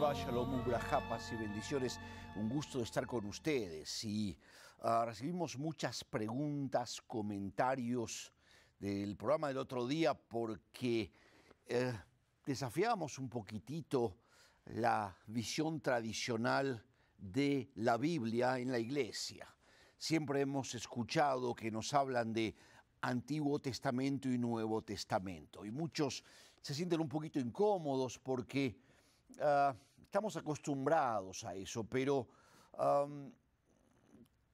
va, Shalom, y bendiciones. Un gusto estar con ustedes. Y ah, recibimos muchas preguntas, comentarios del programa del otro día porque eh, desafiamos un poquitito la visión tradicional de la Biblia en la iglesia. Siempre hemos escuchado que nos hablan de Antiguo Testamento y Nuevo Testamento. Y muchos se sienten un poquito incómodos porque Ah, estamos acostumbrados a eso, pero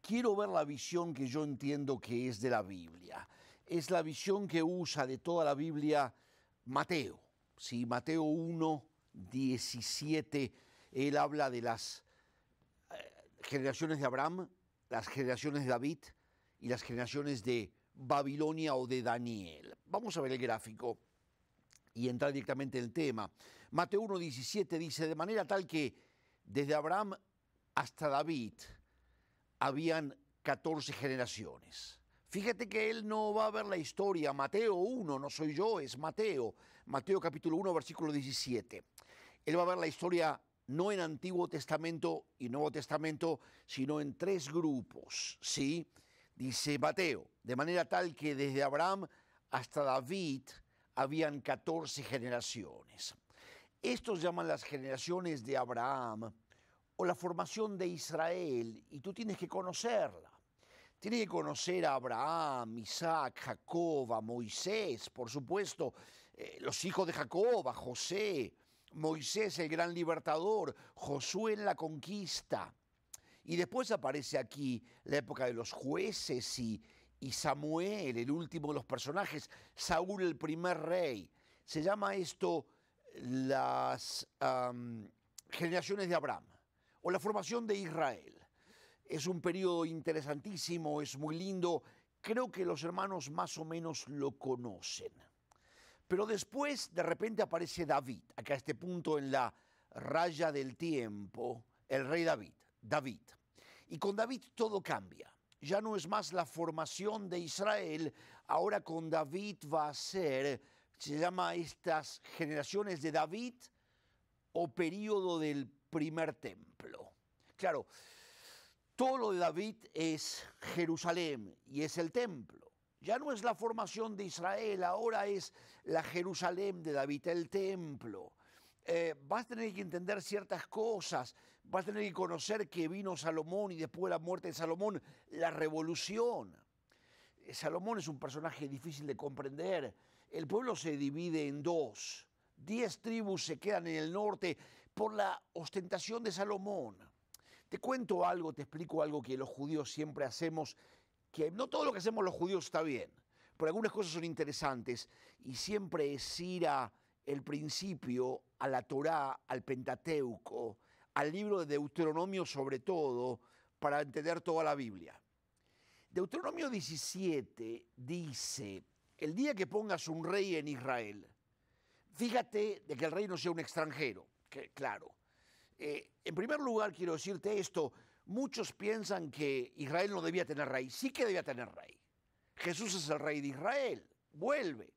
quiero ver la visión que yo entiendo que es de la Biblia. Es la visión que usa de toda la Biblia Mateo. Mateo 1, 17, él habla de las eh, generaciones de Abraham, las generaciones de David y las generaciones de Babilonia o de Daniel. Vamos a ver el gráfico y entrar directamente en el tema. Mateo 1.17 dice, de manera tal que desde Abraham hasta David habían 14 generaciones. Fíjate que él no va a ver la historia. Mateo 1, no soy yo, es Mateo. Mateo capítulo 1, versículo 17. Él va a ver la historia no en Antiguo Testamento y Nuevo Testamento, sino en tres grupos, ¿sí? Dice Mateo, de manera tal que desde Abraham hasta David habían 14 generaciones. Estos llaman las generaciones de Abraham o la formación de Israel y tú tienes que conocerla. Tienes que conocer a Abraham, Isaac, Jacob, Moisés, por supuesto, eh, los hijos de Jacob, José, Moisés el gran libertador, Josué en la conquista. Y después aparece aquí la época de los jueces y, y Samuel, el último de los personajes, Saúl el primer rey. Se llama esto las generaciones de Abraham o la formación de Israel. Es un periodo interesantísimo, es muy lindo. Creo que los hermanos más o menos lo conocen. Pero después de repente aparece David, acá a este punto en la raya del tiempo, el rey David, David. Y con David todo cambia. Ya no es más la formación de Israel, ahora con David va a ser se llama estas generaciones de David o Período del primer templo. Claro, todo lo de David es Jerusalén y es el templo. Ya no es la formación de Israel, ahora es la Jerusalén de David, el templo. Eh, vas a tener que entender ciertas cosas, vas a tener que conocer que vino Salomón y después de la muerte de Salomón, la revolución. Eh, Salomón es un personaje difícil de comprender, el pueblo se divide en dos. Diez tribus se quedan en el norte por la ostentación de Salomón. Te cuento algo, te explico algo que los judíos siempre hacemos, que no todo lo que hacemos los judíos está bien, pero algunas cosas son interesantes y siempre es ir a el principio, a la Torá, al Pentateuco, al libro de Deuteronomio sobre todo, para entender toda la Biblia. Deuteronomio 17 dice, el día que pongas un rey en Israel, fíjate de que el rey no sea un extranjero, que, claro. Eh, en primer lugar, quiero decirte esto, muchos piensan que Israel no debía tener rey, sí que debía tener rey. Jesús es el rey de Israel, vuelve.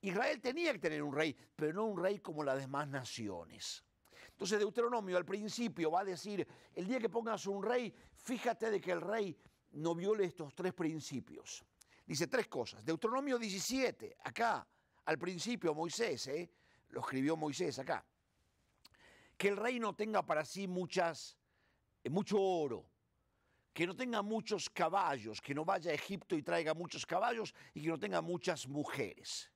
Israel tenía que tener un rey, pero no un rey como las demás naciones. Entonces Deuteronomio al principio va a decir, el día que pongas un rey, fíjate de que el rey no viole estos tres principios. Dice tres cosas. Deuteronomio 17, acá, al principio Moisés, ¿eh? lo escribió Moisés acá. Que el reino tenga para sí muchas, eh, mucho oro, que no tenga muchos caballos, que no vaya a Egipto y traiga muchos caballos y que no tenga muchas mujeres.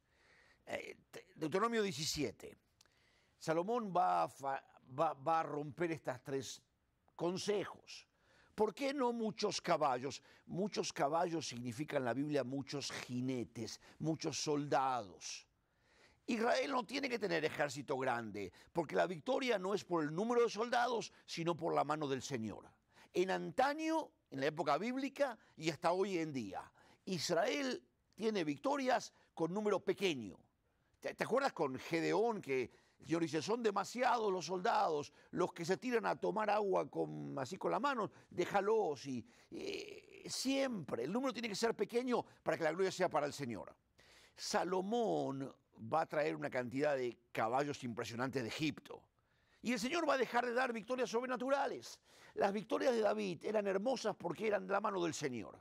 Eh, Deuteronomio 17. Salomón va va a romper estos tres consejos. ¿Por qué no muchos caballos? Muchos caballos significan en la Biblia muchos jinetes, muchos soldados. Israel no tiene que tener ejército grande, porque la victoria no es por el número de soldados, sino por la mano del Señor. En antaño, en la época bíblica y hasta hoy en día, Israel tiene victorias con número pequeño. ¿Te, acuerdas con Gedeón que Señor dice, son demasiados los soldados, los que se tiran a tomar agua con, así con la mano, déjalos. Y, eh, siempre, el número tiene que ser pequeño para que la gloria sea para el Señor. Salomón va a traer una cantidad de caballos impresionantes de Egipto. Y el Señor va a dejar de dar victorias sobrenaturales. Las victorias de David eran hermosas porque eran de la mano del Señor.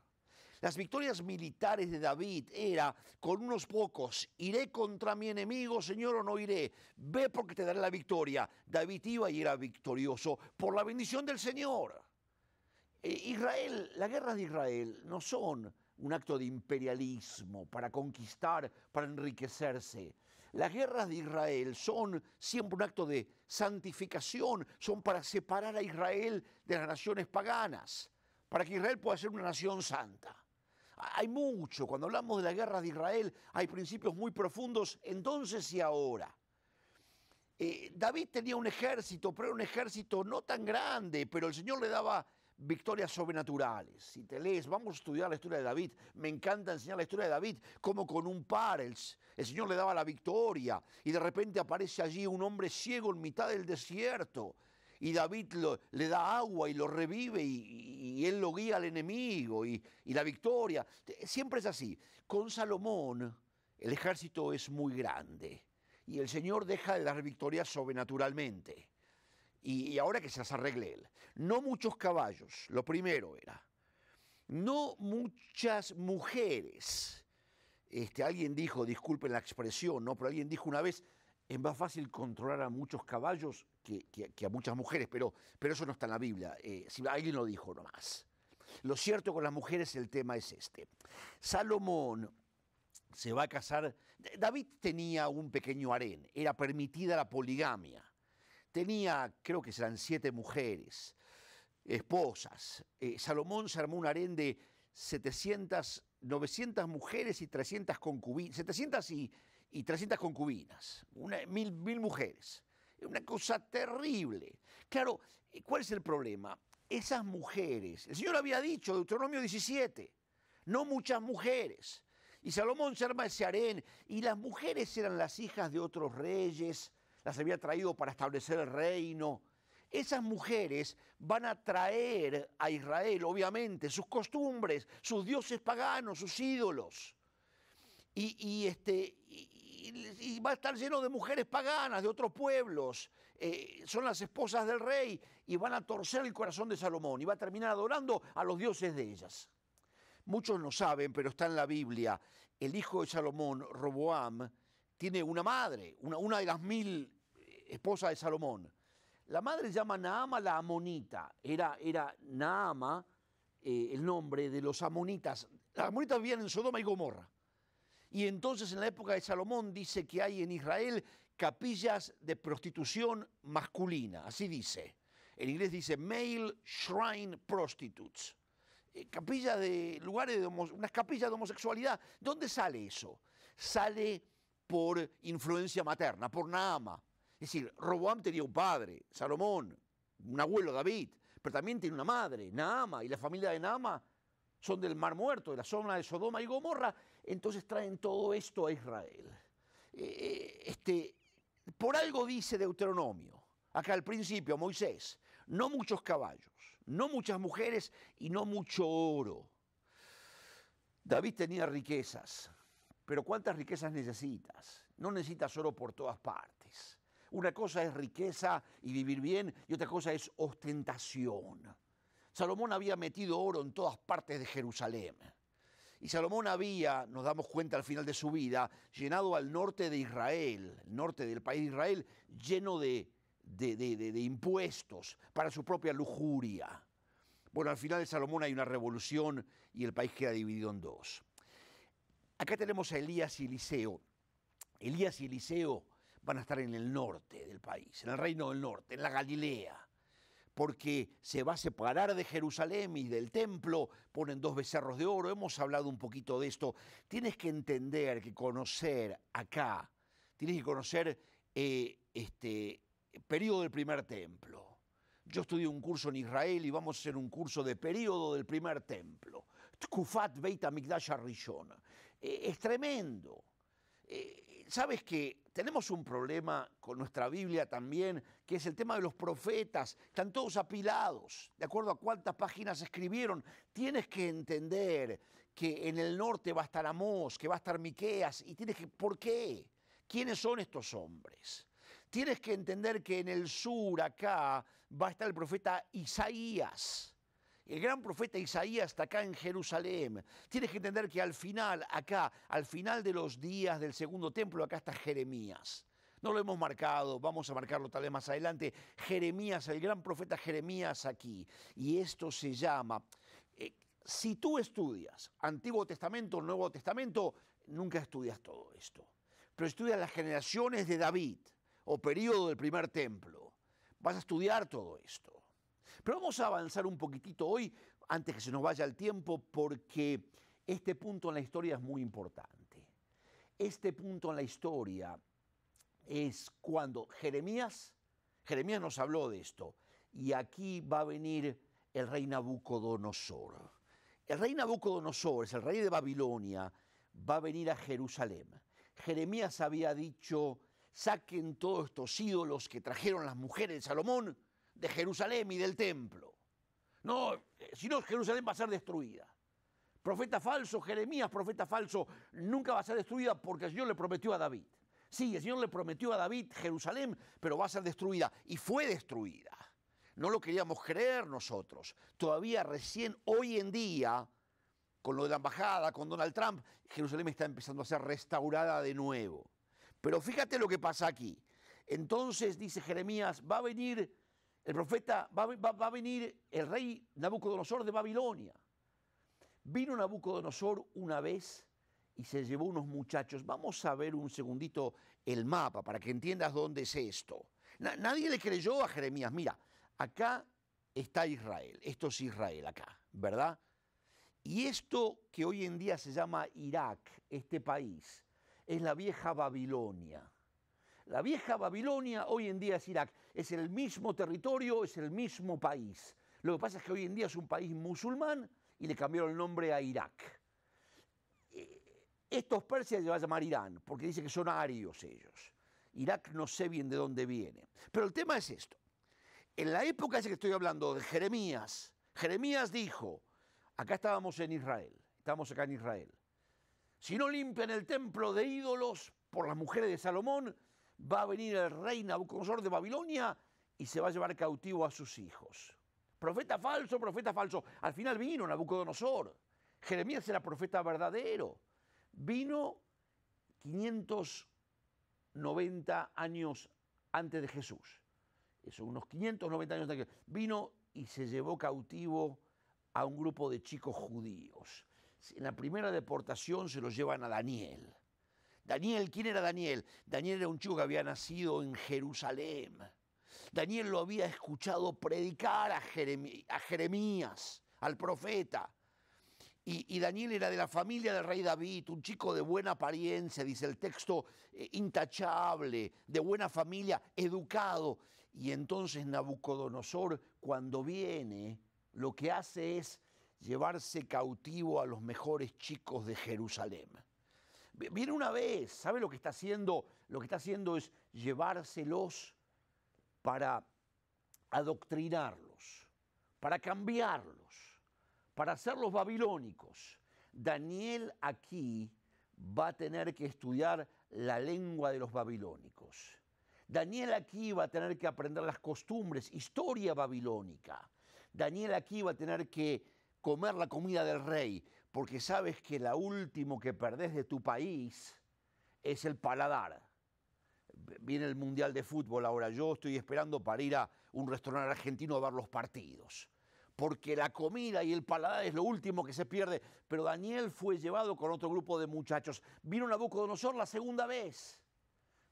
Las victorias militares de David era con unos pocos, iré contra mi enemigo, Señor, o no iré, ve porque te daré la victoria. David iba y era victorioso por la bendición del Señor. Eh, Israel, las guerras de Israel no son un acto de imperialismo para conquistar, para enriquecerse. Las guerras de Israel son siempre un acto de santificación, son para separar a Israel de las naciones paganas, para que Israel pueda ser una nación santa hay mucho, cuando hablamos de la guerra de Israel, hay principios muy profundos entonces y ahora. Eh, David tenía un ejército, pero era un ejército no tan grande, pero el Señor le daba victorias sobrenaturales. Si te lees, vamos a estudiar la historia de David. Me encanta enseñar la historia de David, como con un par el, Señor le daba la victoria y de repente aparece allí un hombre ciego en mitad del desierto y David le da agua y lo revive y, él lo guía al enemigo y, la victoria. Siempre es así. Con Salomón el ejército es muy grande y el Señor deja de dar victorias sobrenaturalmente. Y, ahora que se las arregle él. No muchos caballos, lo primero era. No muchas mujeres. Este, alguien dijo, disculpen la expresión, ¿no? Pero alguien dijo una vez, es más fácil controlar a muchos caballos que, a muchas mujeres, pero, pero eso no está en la Biblia. Eh, si alguien lo dijo nomás. Lo cierto con las mujeres, el tema es este. Salomón se va a casar. David tenía un pequeño harén, era permitida la poligamia. Tenía, creo que serán siete mujeres, esposas. Eh, Salomón se armó un harén de 700, 900 mujeres y 300 concubinas. 700 y, y 300 concubinas, una, mil, mil mujeres. Una cosa terrible. Claro, eh, ¿cuál es el problema? Esas mujeres, el Señor había dicho, Deuteronomio 17, no muchas mujeres. Y Salomón se arma ese harén, y las mujeres eran las hijas de otros reyes, las había traído para establecer el reino. Esas mujeres van a traer a Israel, obviamente, sus costumbres, sus dioses paganos, sus ídolos. Y, este, y, va a estar lleno de mujeres paganas de otros pueblos. Eh, son las esposas del rey y van a torcer el corazón de Salomón y va a terminar adorando a los dioses de ellas. Muchos no saben, pero está en la Biblia. El hijo de Salomón, Roboam, tiene una madre, una, una de las mil eh, esposas de Salomón. La madre se llama Naama la Amonita. Era, era Naama eh, el nombre de los amonitas. Las amonitas vivían en Sodoma y Gomorra. Y entonces en la época de Salomón dice que hay en Israel capillas de prostitución masculina, así dice. En inglés dice male shrine prostitutes. Eh, capillas de lugares de unas capillas de homosexualidad. ¿Dónde sale eso? Sale por influencia materna, por Naama. Es decir, Roboam tenía un padre, Salomón, un abuelo David, pero también tiene una madre, Naama, y la familia de Naama son del Mar Muerto, de la zona de Sodoma y Gomorra, entonces traen todo esto a Israel. Eh, eh, este, por algo dice Deuteronomio, acá al principio, Moisés, no muchos caballos, no muchas mujeres y no mucho oro. David tenía riquezas, pero ¿cuántas riquezas necesitas? No necesitas oro por todas partes. Una cosa es riqueza y vivir bien y otra cosa es ostentación. Salomón había metido oro en todas partes de Jerusalén. Y Salomón había, nos damos cuenta al final de su vida, llenado al norte de Israel, el norte del país de Israel, lleno de, impuestos para su propia lujuria. Bueno, al final de Salomón hay una revolución y el país queda dividido en dos. Acá tenemos a Elías y Eliseo. Elías y Eliseo van a estar en el norte del país, en el reino del norte, en la Galilea porque se va a separar de Jerusalén y del templo, ponen dos becerros de oro, hemos hablado un poquito de esto. Tienes que entender, que conocer acá, tienes que conocer eh, este periodo del primer templo. Yo estudié un curso en Israel y vamos a hacer un curso de periodo del primer templo. Tkufat Beit Amikdash eh, es tremendo. Eh, Sabes que tenemos un problema con nuestra Biblia también, que es el tema de los profetas. Están todos apilados, de acuerdo a cuántas páginas escribieron. Tienes que entender que en el norte va a estar Amós, que va a estar Miqueas, y tienes que. ¿Por qué? ¿Quiénes son estos hombres? Tienes que entender que en el sur, acá, va a estar el profeta Isaías el gran profeta Isaías está acá en Jerusalén. Tienes que entender que al final, acá, al final de los días del segundo templo, acá está Jeremías. No lo hemos marcado, vamos a marcarlo tal vez más adelante. Jeremías, el gran profeta Jeremías aquí. Y esto se llama, eh, si tú estudias Antiguo Testamento, Nuevo Testamento, nunca estudias todo esto. Pero estudias las generaciones de David o periodo del primer templo. Vas a estudiar todo esto. Pero vamos a avanzar un poquitito hoy, antes que se nos vaya el tiempo, porque este punto en la historia es muy importante. Este punto en la historia es cuando Jeremías, Jeremías nos habló de esto, y aquí va a venir el rey Nabucodonosor. El rey Nabucodonosor, es el rey de Babilonia, va a venir a Jerusalén. Jeremías había dicho, saquen todos estos ídolos que trajeron las mujeres de Salomón de Jerusalén y del templo. No, eh, si no, Jerusalén va a ser destruida. Profeta falso, Jeremías, profeta falso, nunca va a ser destruida porque el Señor le prometió a David. Sí, el Señor le prometió a David Jerusalén, pero va a ser destruida. Y fue destruida. No lo queríamos creer nosotros. Todavía recién hoy en día, con lo de la embajada, con Donald Trump, Jerusalén está empezando a ser restaurada de nuevo. Pero fíjate lo que pasa aquí. Entonces, dice Jeremías, va a venir el profeta va, a venir el rey Nabucodonosor de Babilonia. Vino Nabucodonosor una vez y se llevó unos muchachos. Vamos a ver un segundito el mapa para que entiendas dónde es esto. nadie le creyó a Jeremías. Mira, acá está Israel. Esto es Israel acá, ¿verdad? Y esto que hoy en día se llama Irak, este país, es la vieja Babilonia. La vieja Babilonia hoy en día es Irak. Es el mismo territorio, es el mismo país. Lo que pasa es que hoy en día es un país musulmán y le cambiaron el nombre a Irak. Eh, estos persias se van a llamar Irán, porque dicen que son arios ellos. Irak no sé bien de dónde viene. Pero el tema es esto. En la época de que estoy hablando de Jeremías, Jeremías dijo, acá estábamos en Israel, estamos acá en Israel. Si no limpian el templo de ídolos por las mujeres de Salomón, va a venir el rey Nabucodonosor de Babilonia y se va a llevar cautivo a sus hijos. Profeta falso, profeta falso. Al final vino Nabucodonosor. Jeremías era profeta verdadero. Vino 590 años antes de Jesús. Eso, unos 590 años antes de Jesús. Vino y se llevó cautivo a un grupo de chicos judíos. En la primera deportación se los llevan a Daniel. Daniel, ¿quién era Daniel? Daniel era un chico que había nacido en Jerusalén. Daniel lo había escuchado predicar a, Jeremías, al profeta. Y, Daniel era de la familia del rey David, un chico de buena apariencia, dice el texto, eh, intachable, de buena familia, educado. Y entonces Nabucodonosor, cuando viene, lo que hace es llevarse cautivo a los mejores chicos de Jerusalén. Viene una vez, ¿sabe lo que está haciendo? Lo que está haciendo es llevárselos para adoctrinarlos, para cambiarlos, para hacerlos babilónicos. Daniel aquí va a tener que estudiar la lengua de los babilónicos. Daniel aquí va a tener que aprender las costumbres, historia babilónica. Daniel aquí va a tener que comer la comida del rey porque sabes que lo último que perdés de tu país es el paladar. Viene el Mundial de Fútbol ahora, yo estoy esperando para ir a un restaurante argentino a ver los partidos, porque la comida y el paladar es lo último que se pierde, pero Daniel fue llevado con otro grupo de muchachos. Vino Nabucodonosor la segunda vez,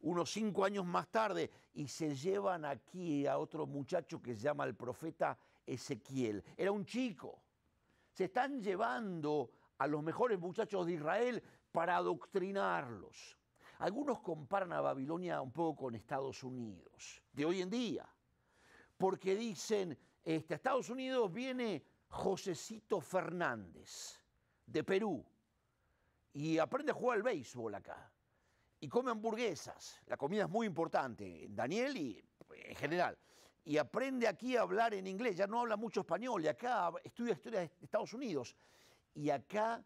unos cinco años más tarde, y se llevan aquí a otro muchacho que se llama el profeta Ezequiel. Era un chico se están llevando a los mejores muchachos de Israel para adoctrinarlos. Algunos comparan a Babilonia un poco con Estados Unidos de hoy en día, porque dicen, este, a Estados Unidos viene Josecito Fernández de Perú y aprende a jugar al béisbol acá y come hamburguesas. La comida es muy importante Daniel y en general y aprende aquí a hablar en inglés, ya no habla mucho español, y acá estudia historia de Estados Unidos. Y acá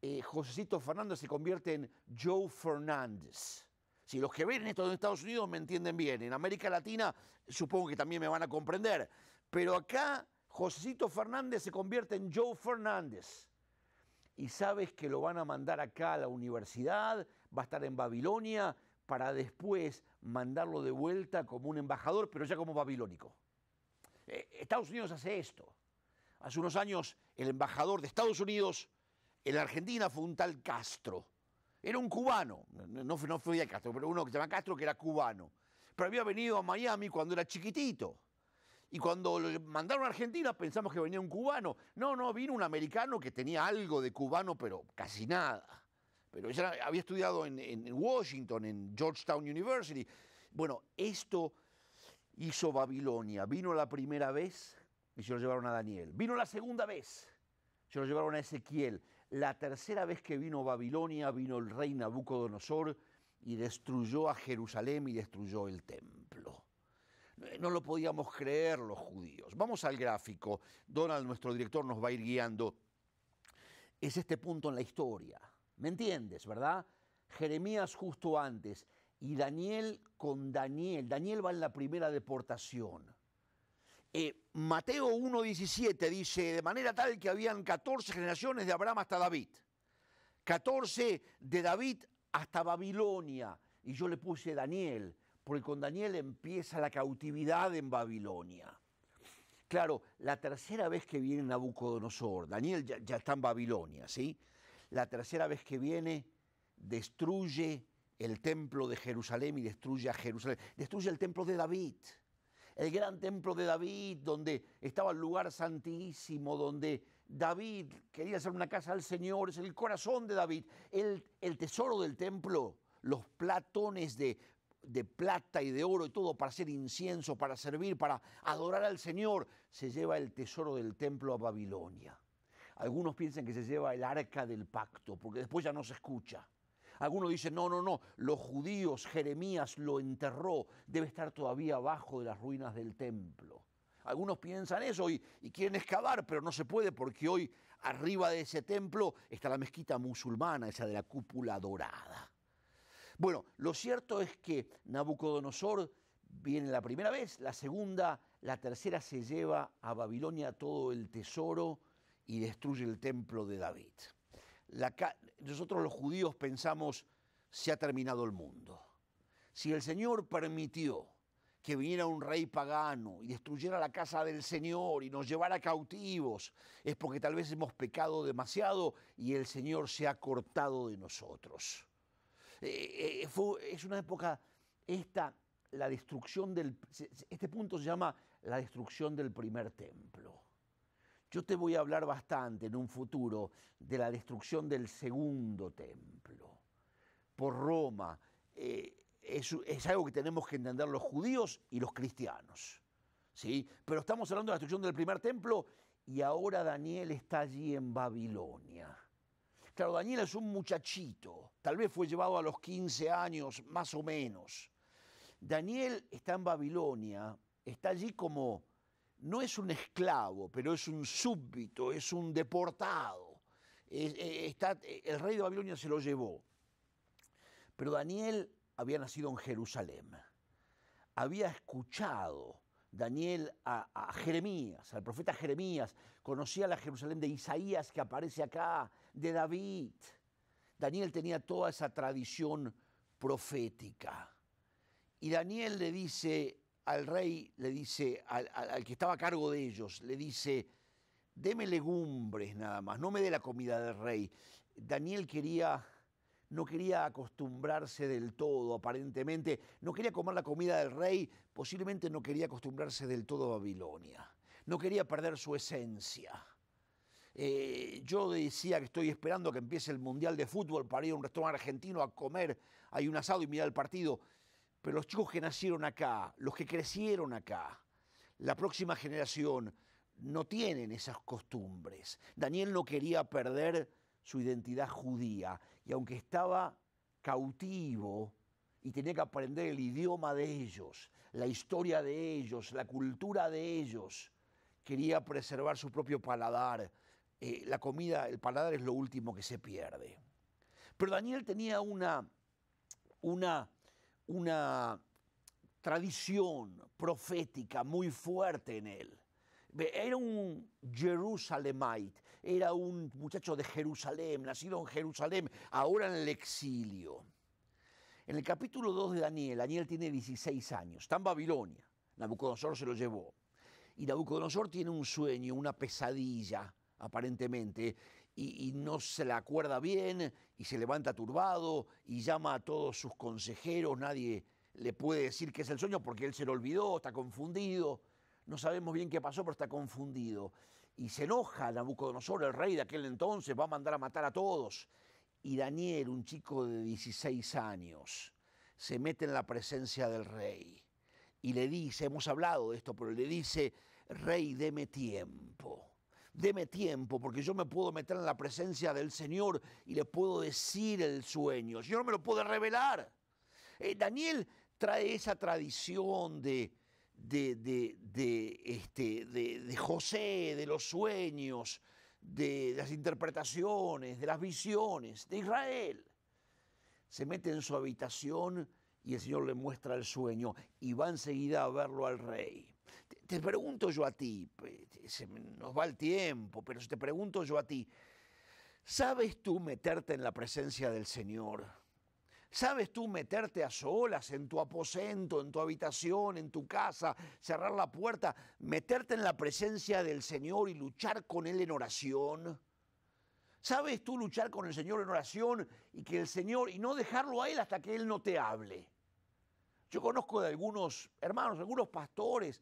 eh, Josecito Fernández se convierte en Joe Fernández. Si los que ven esto de Estados Unidos me entienden bien, en América Latina supongo que también me van a comprender, pero acá Josecito Fernández se convierte en Joe Fernández. Y sabes que lo van a mandar acá a la universidad, va a estar en Babilonia para después mandarlo de vuelta como un embajador, pero ya como babilónico. Eh, Estados Unidos hace esto. Hace unos años el embajador de Estados Unidos en Argentina fue un tal Castro. Era un cubano, no, fue de Castro, pero uno que se llama Castro que era cubano. Pero había venido a Miami cuando era chiquitito. Y cuando lo mandaron a Argentina pensamos que venía un cubano. No, no, vino un americano que tenía algo de cubano, pero casi nada pero ella había estudiado en, Washington, en Georgetown University. Bueno, esto hizo Babilonia. Vino la primera vez y se lo llevaron a Daniel. Vino la segunda vez, se lo llevaron a Ezequiel. La tercera vez que vino Babilonia, vino el rey Nabucodonosor y destruyó a Jerusalén y destruyó el templo. No lo podíamos creer los judíos. Vamos al gráfico. Donald, nuestro director, nos va a ir guiando. Es este punto en la historia. ¿Me entiendes, verdad? Jeremías justo antes y Daniel con Daniel. Daniel va en la primera deportación. Eh, Mateo 1.17 dice, de manera tal que habían 14 generaciones de Abraham hasta David, 14 de David hasta Babilonia, y yo le puse Daniel, porque con Daniel empieza la cautividad en Babilonia. Claro, la tercera vez que viene Nabucodonosor, Daniel ya está en Babilonia, ¿sí? la tercera vez que viene, destruye el templo de Jerusalén y destruye a Jerusalén. Destruye el templo de David, el gran templo de David, donde estaba el lugar santísimo, donde David quería hacer una casa al Señor, es el corazón de David, el, tesoro del templo, los platones de plata y de oro y todo para hacer incienso, para servir, para adorar al Señor, se lleva el tesoro del templo a Babilonia. Algunos piensan que se lleva el arca del pacto, porque después ya no se escucha. Algunos dicen, no, no, no, los judíos, Jeremías lo enterró, debe estar todavía abajo de las ruinas del templo. Algunos piensan eso y, y, quieren excavar, pero no se puede porque hoy arriba de ese templo está la mezquita musulmana, esa de la cúpula dorada. Bueno, lo cierto es que Nabucodonosor viene la primera vez, la segunda, la tercera se lleva a Babilonia todo el tesoro y destruye el templo de David. nosotros los judíos pensamos, se ha terminado el mundo. Si el Señor permitió que viniera un rey pagano y destruyera la casa del Señor y nos llevara cautivos, es porque tal vez hemos pecado demasiado y el Señor se ha cortado de nosotros. Eh, eh, eh, es una época, esta, la destrucción del, este punto se llama la destrucción del primer templo. Yo te voy a hablar bastante en un futuro de la destrucción del segundo templo por Roma. Eh, es, algo que tenemos que entender los judíos y los cristianos. ¿sí? Pero estamos hablando de la destrucción del primer templo y ahora Daniel está allí en Babilonia. Claro, Daniel es un muchachito, tal vez fue llevado a los 15 años, más o menos. Daniel está en Babilonia, está allí como no es un esclavo, pero es un súbdito, es un deportado. Eh, eh, el rey de Babilonia se lo llevó. Pero Daniel había nacido en Jerusalén. Había escuchado Daniel a, Jeremías, al profeta Jeremías, conocía la Jerusalén de Isaías que aparece acá, de David. Daniel tenía toda esa tradición profética. Y Daniel le dice al rey, le dice, al, que estaba a cargo de ellos, le dice, deme legumbres nada más, no me dé la comida del rey. Daniel quería no quería acostumbrarse del todo, aparentemente, no quería comer la comida del rey, posiblemente no quería acostumbrarse del todo a Babilonia, no quería perder su esencia. Eh, yo decía que estoy esperando que empiece el Mundial de Fútbol para ir a un restaurante argentino a comer, hay un asado y mirar el partido. Pero los chicos que nacieron acá, los que crecieron acá, la próxima generación, no tienen esas costumbres. Daniel no quería perder su identidad judía y aunque estaba cautivo y tenía que aprender el idioma de ellos, la historia de ellos, la cultura de ellos, quería preservar su propio paladar. Eh, la comida, el paladar es lo último que se pierde. Pero Daniel tenía una, una una tradición profética muy fuerte en él. Era un Jerusalemite, era un muchacho de Jerusalén, nacido en Jerusalén, ahora en el exilio. En el capítulo 2 de Daniel, Daniel tiene 16 años, está en Babilonia, Nabucodonosor se lo llevó. Y Nabucodonosor tiene un sueño, una pesadilla, aparentemente, y, no se la acuerda bien y se levanta turbado y llama a todos sus consejeros, nadie le puede decir que es el sueño porque él se lo olvidó, está confundido, no sabemos bien qué pasó, pero está confundido. Y se enoja Nabucodonosor, el rey de aquel entonces, va a mandar a matar a todos. Y Daniel, un chico de 16 años, se mete en la presencia del rey y le dice, hemos hablado de esto, pero le dice, rey, deme tiempo deme tiempo, porque yo me puedo meter en la presencia del Señor y le puedo decir el sueño. El Señor me lo puede revelar. Eh, Daniel trae esa tradición de, de, este, de, José, de los sueños, de las interpretaciones, de las visiones, de Israel. Se mete en su habitación y el Señor le muestra el sueño y va enseguida a verlo al rey te pregunto yo a ti, nos va el tiempo, pero te pregunto yo a ti, ¿sabes tú meterte en la presencia del Señor? ¿Sabes tú meterte a solas en tu aposento, en tu habitación, en tu casa, cerrar la puerta, meterte en la presencia del Señor y luchar con Él en oración? ¿Sabes tú luchar con el Señor en oración y que el Señor, y no dejarlo a Él hasta que Él no te hable? Yo conozco de algunos hermanos, algunos pastores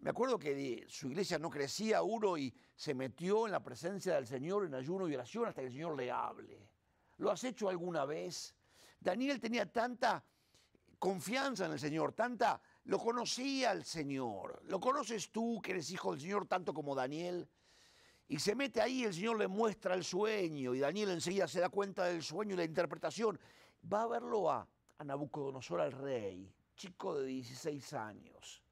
me acuerdo que su iglesia no crecía uno y se metió en la presencia del Señor en ayuno y oración hasta que el Señor le hable. ¿Lo has hecho alguna vez? Daniel tenía tanta confianza en el Señor, tanta... Lo conocía al Señor. Lo conoces tú que eres hijo del Señor tanto como Daniel. Y se mete ahí, el Señor le muestra el sueño y Daniel enseguida se da cuenta del sueño y la interpretación. Va a verlo a, a Nabucodonosor, al rey, chico de 16 años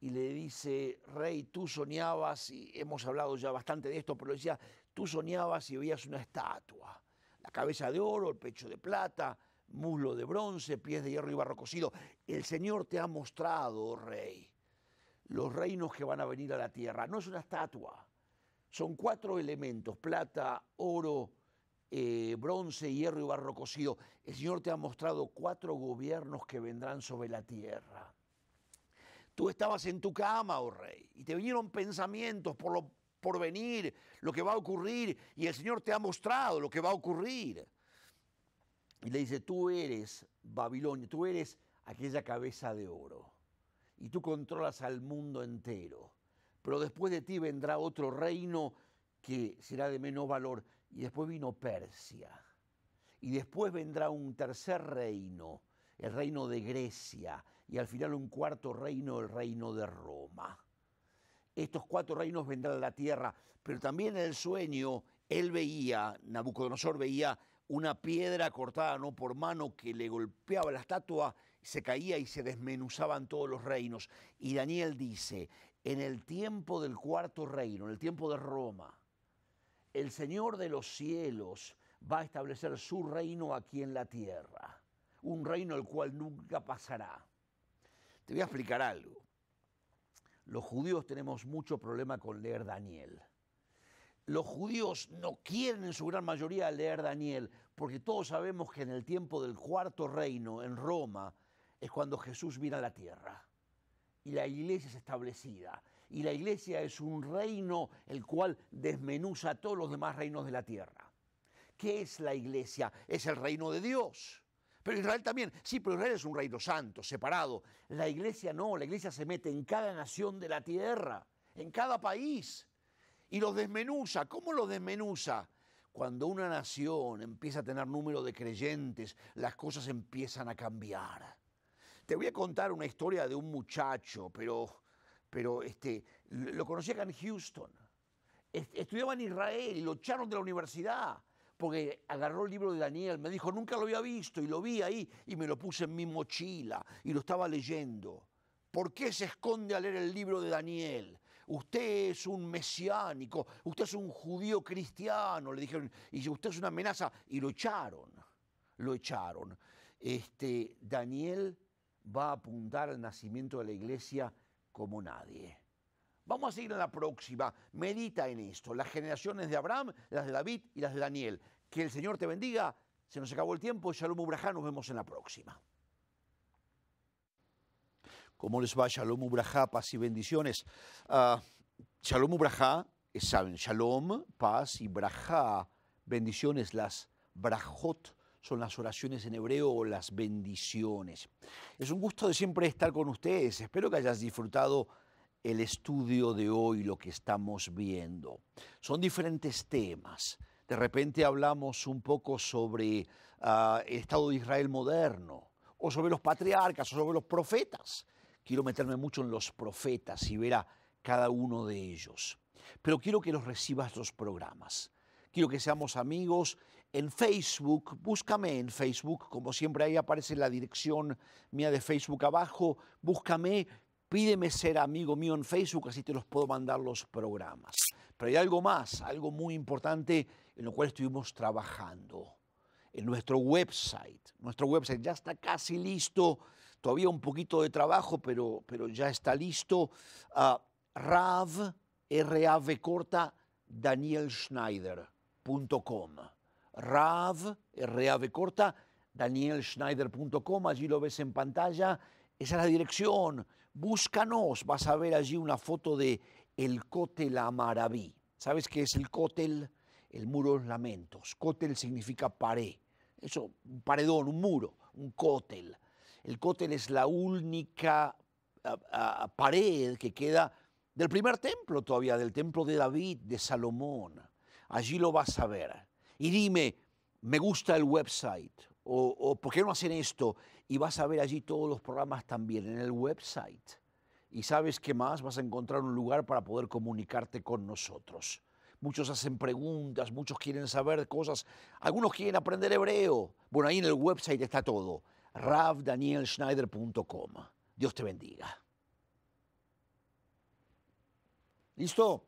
y le dice, Rey, tú soñabas, y hemos hablado ya bastante de esto, pero decía, tú soñabas y veías una estatua, la cabeza de oro, el pecho de plata, muslo de bronce, pies de hierro y barro cocido. El Señor te ha mostrado, Rey, los reinos que van a venir a la tierra. No es una estatua, son cuatro elementos, plata, oro, eh, bronce, hierro y barro cocido. El Señor te ha mostrado cuatro gobiernos que vendrán sobre la tierra. Tú estabas en tu cama, oh rey, y te vinieron pensamientos por lo por venir, lo que va a ocurrir, y el Señor te ha mostrado lo que va a ocurrir. Y le dice, tú eres Babilonia, tú eres aquella cabeza de oro, y tú controlas al mundo entero, pero después de ti vendrá otro reino que será de menos valor, y después vino Persia, y después vendrá un tercer reino, el reino de Grecia, y al final un cuarto reino, el reino de Roma. Estos cuatro reinos vendrán a la tierra, pero también en el sueño él veía, Nabucodonosor veía una piedra cortada no por mano que le golpeaba la estatua, se caía y se desmenuzaban todos los reinos. Y Daniel dice, en el tiempo del cuarto reino, en el tiempo de Roma, el Señor de los cielos va a establecer su reino aquí en la tierra, un reino el cual nunca pasará. Te voy a explicar algo. Los judíos tenemos mucho problema con leer Daniel. Los judíos no quieren en su gran mayoría leer Daniel, porque todos sabemos que en el tiempo del cuarto reino, en Roma, es cuando Jesús vino a la tierra y la iglesia es establecida. Y la iglesia es un reino el cual desmenuza a todos los demás reinos de la tierra. ¿Qué es la iglesia? Es el reino de Dios. Pero Israel también, sí, pero Israel es un reino santo, separado. La iglesia no, la iglesia se mete en cada nación de la tierra, en cada país, y los desmenuza. ¿Cómo los desmenuza? Cuando una nación empieza a tener número de creyentes, las cosas empiezan a cambiar. Te voy a contar una historia de un muchacho, pero, pero este, lo conocí acá en Houston. Estudiaba en Israel y lo echaron de la universidad porque agarró el libro de Daniel, me dijo, nunca lo había visto y lo vi ahí y me lo puse en mi mochila y lo estaba leyendo. ¿Por qué se esconde a leer el libro de Daniel? Usted es un mesiánico, usted es un judío cristiano, le dijeron, y usted es una amenaza, y lo echaron, lo echaron. Este, Daniel va a apuntar al nacimiento de la iglesia como nadie. Vamos a seguir en la próxima. Medita en esto. Las generaciones de Abraham, las de David y las de Daniel. Que el Señor te bendiga. Se nos acabó el tiempo. Shalom Ubrahá. Nos vemos en la próxima. ¿Cómo les va? Shalom Ubrahá. Paz y bendiciones. Ah, shalom Ubrahá. Eh, saben, Shalom, paz y Brajá. Bendiciones, las Brajot son las oraciones en hebreo o las bendiciones. Es un gusto de siempre estar con ustedes. Espero que hayas disfrutado el estudio de hoy, lo que estamos viendo. Son diferentes temas. De repente hablamos un poco sobre ah, el Estado de Israel moderno, o sobre los patriarcas, o sobre los profetas. Quiero meterme mucho en los profetas y ver a cada uno de ellos. Pero quiero que los recibas los programas. Quiero que seamos amigos en Facebook. Búscame en Facebook, como siempre ahí aparece la dirección mía de Facebook abajo. Búscame Pídeme ser amigo mío en Facebook, así te los puedo mandar los programas. Pero hay algo más, algo muy importante en lo cual estuvimos trabajando. En nuestro website. Nuestro website ya está casi listo. Todavía un poquito de trabajo, pero, pero ya está listo. Rav, R-A-V corta, Daniel Rav, R-A-V corta, danielschneider.com, allí lo ves en pantalla, esa es la dirección. Búscanos. Vas a ver allí una foto de el Cótel Amaraví. ¿Sabes qué es el Cótel? El muro de los lamentos. Cótel significa pared. Eso, un paredón, un muro, un cótel. El cótel es la única ah, ah, pared que queda del primer templo todavía, del templo de David, de Salomón. Allí lo vas a ver. Y dime, me gusta el website, o, o ¿por qué no hacen esto? y vas a ver allí todos los programas también en el website. Y sabes qué más, vas a encontrar un lugar para poder comunicarte con nosotros. Muchos hacen preguntas, muchos quieren saber cosas, algunos quieren aprender hebreo. Bueno, ahí en el website está todo, ravdanielschneider.com. Dios te bendiga. ¿Listo?